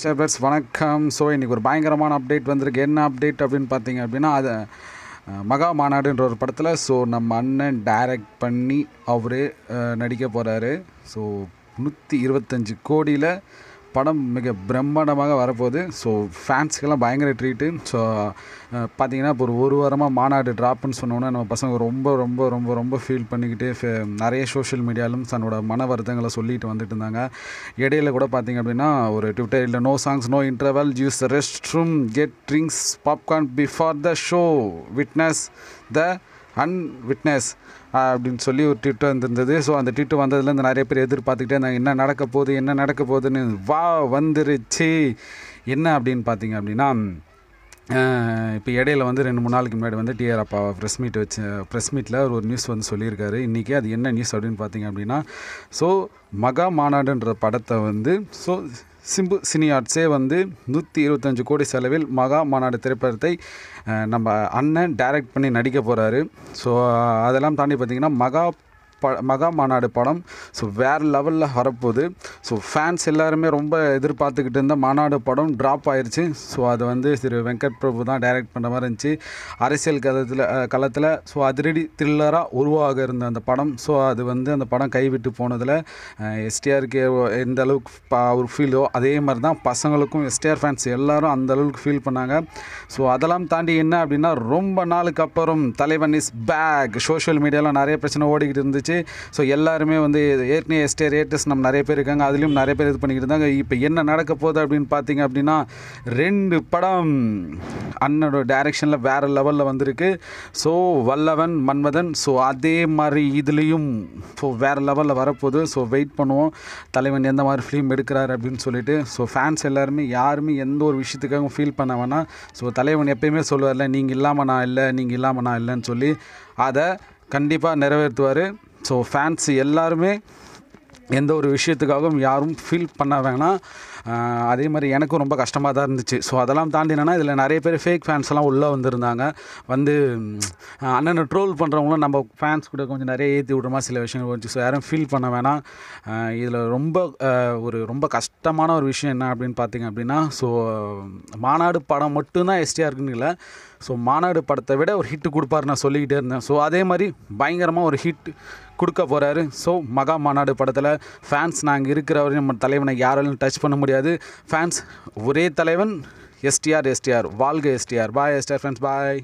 ஸ்டேபர்ஸ் வணக்கம் ஸோ இன்றைக்கி ஒரு பயங்கரமான அப்டேட் வந்திருக்கு என்ன அப்டேட் அப்படின்னு பார்த்தீங்க அப்படின்னா அதை மகா மாநாடுன்ற ஒரு படத்தில் ஸோ நம்ம அண்ணன் டைரக்ட் பண்ணி அவரு நடிக்க போகிறாரு ஸோ நூற்றி இருபத்தஞ்சி கோடியில் படம் மிக பிரம்மாண்டமாக வரப்போகுது ஸோ ஃபேன்ஸுக்கெல்லாம் பயங்கர ட்ரீட்டு ஸோ பார்த்தீங்கன்னா இப்போ ஒரு ஒரு வாரமாக மாநாடு ட்ராப்னு சொன்னோன்னே நம்ம பசங்க ரொம்ப ரொம்ப ரொம்ப ரொம்ப ஃபீல் பண்ணிக்கிட்டு நிறைய சோஷியல் மீடியாலும் தன்னோட மன வருத்தங்களை சொல்லிட்டு வந்துட்டு இருந்தாங்க இடையில கூட பார்த்தீங்க அப்படின்னா ஒரு ட்விட்டர் இல்லை no songs no interval use rest room get drinks popcorn before the show witness the unwitnessed அப்படின்னு சொல்லி ஒரு ட்விட்டர் வந்துருந்தது ஸோ அந்த ட்விட்டர் வந்ததுலேருந்து நிறைய பேர் எதிர்பார்த்துக்கிட்டே இருந்தாங்க என்ன நடக்க போகுது என்ன நடக்க போகுதுன்னு வா வந்துருச்சு என்ன அப்படின்னு பார்த்தீங்க அப்படின்னா இப்போ இடையில வந்து ரெண்டு மூணு நாளைக்கு முன்னாடி வந்து டிஆர் அப்பா ப்ரெஸ் மீட் வச்சு ப்ரெஸ் மீட்டில் ஒரு ஒரு நியூஸ் வந்து சொல்லியிருக்காரு இன்றைக்கி அது என்ன நியூஸ் அப்படின்னு பார்த்தீங்க அப்படின்னா ஸோ மகா மாநாடுன்ற படத்தை வந்து ஸோ சிம்பு சினி ஆர்ட்ஸே வந்து நூற்றி இருபத்தஞ்சு கோடி செலவில் மகா மாநாடு திரைப்படத்தை நம்ம அண்ணன் டைரக்ட் பண்ணி நடிக்க போகிறாரு ஸோ அதெல்லாம் தாண்டி பார்த்திங்கன்னா மகா ப மகா மாநாடு படம் ஸோ வேறு லெவலில் வரப்போகுது ஸோ ஃபேன்ஸ் எல்லாருமே ரொம்ப எதிர்பார்த்துக்கிட்டு இருந்த மாநாடு படம் ட்ராப் ஆயிடுச்சு ஸோ அது வந்து திரு வெங்கட் பிரபு தான் டைரக்ட் பண்ணுற மாதிரி இருந்துச்சு அரசியல் கதத்தில் களத்தில் ஸோ அதிரடி த்ரில்லராக உருவாக இருந்த அந்த படம் ஸோ அது வந்து அந்த படம் கைவிட்டு போனதில் எஸ்டிஆருக்கு எந்த அளவுக்கு ஒரு ஃபீலோ அதே மாதிரி தான் பசங்களுக்கும் எஸ்டிஆர் ஃபேன்ஸ் எல்லோரும் அந்த அளவுக்கு ஃபீல் பண்ணாங்க ஸோ அதெல்லாம் தாண்டி என்ன அப்படின்னா ரொம்ப நாளுக்கு அப்புறம் தலைவன் இஸ் பேக் சோஷியல் மீடியாவில் நிறைய பிரச்சனை ஓடிக்கிட்டு இருந்துச்சு ஆயிடுச்சு ஸோ எல்லாருமே வந்து ஏற்கனவே எஸ்டே ரேட்டஸ் நம்ம நிறைய பேர் இருக்காங்க அதுலேயும் நிறைய பேர் இது பண்ணிக்கிட்டு இருந்தாங்க இப்போ என்ன நடக்க போகுது அப்படின்னு பார்த்தீங்க அப்படின்னா ரெண்டு படம் அண்ணனோட டைரக்ஷனில் வேறு லெவலில் வந்திருக்கு ஸோ வல்லவன் மன்மதன் ஸோ அதே மாதிரி இதுலேயும் ஸோ வேறு லெவலில் வரப்போகுது ஸோ வெயிட் பண்ணுவோம் தலைவன் எந்த மாதிரி ஃபிலிம் எடுக்கிறார் அப்படின்னு சொல்லிட்டு ஸோ ஃபேன்ஸ் எல்லாருமே யாருமே எந்த ஒரு விஷயத்துக்காகவும் ஃபீல் பண்ண வேணாம் ஸோ தலைவன் எப்பயுமே சொல்லுவார்ல நீங்கள் இல்லாமல் நான் இல்லை நீங்கள் இல்லாமல் நான் இல்லைன்னு சொல்லி அதை கண்டிப்பாக நிறைவேற்றுவார் ஸோ ஃபேன்ஸ் எல்லாருமே எந்த ஒரு விஷயத்துக்காகவும் யாரும் ஃபீல் பண்ண வேணாம் அதே மாதிரி எனக்கும் ரொம்ப கஷ்டமாக தான் இருந்துச்சு ஸோ அதெல்லாம் தாண்டி என்னென்னா இதில் நிறைய பேர் ஃபேக் ஃபேன்ஸ்லாம் உள்ளே வந்திருந்தாங்க வந்து அண்ணனை ட்ரோல் பண்ணுறவங்களும் நம்ம ஃபேன்ஸ் கூட கொஞ்சம் நிறைய ஏற்றி விடுற சில விஷயங்கள் வந்துச்சு ஸோ யாரும் ஃபீல் பண்ண வேணாம் இதில் ரொம்ப ஒரு ரொம்ப கஷ்டமான ஒரு விஷயம் என்ன அப்படின்னு பார்த்திங்க அப்படின்னா ஸோ மாநாடு படம் மட்டும்தான் எஸ்டிஆருக்குன்னு இல்லை ஸோ மாநாடு படத்தை விட ஒரு ஹிட்டு கொடுப்பாரு நான் சொல்லிக்கிட்டே இருந்தேன் ஸோ அதே மாதிரி பயங்கரமாக ஒரு ஹிட் கொடுக்க போகிறாரு ஸோ மகா மாநாடு படத்தில் ஃபேன்ஸ் நாங்கள் இருக்கிறவரையும் நம்ம தலைவனை யாராலும் டச் பண்ண முடியாது ஃபேன்ஸ் ஒரே தலைவன் எஸ்டிஆர் எஸ்டிஆர் வாழ்க எஸ்டிஆர் பாய் எஸ்டிஆர் ஃப்ரெண்ட்ஸ் பாய்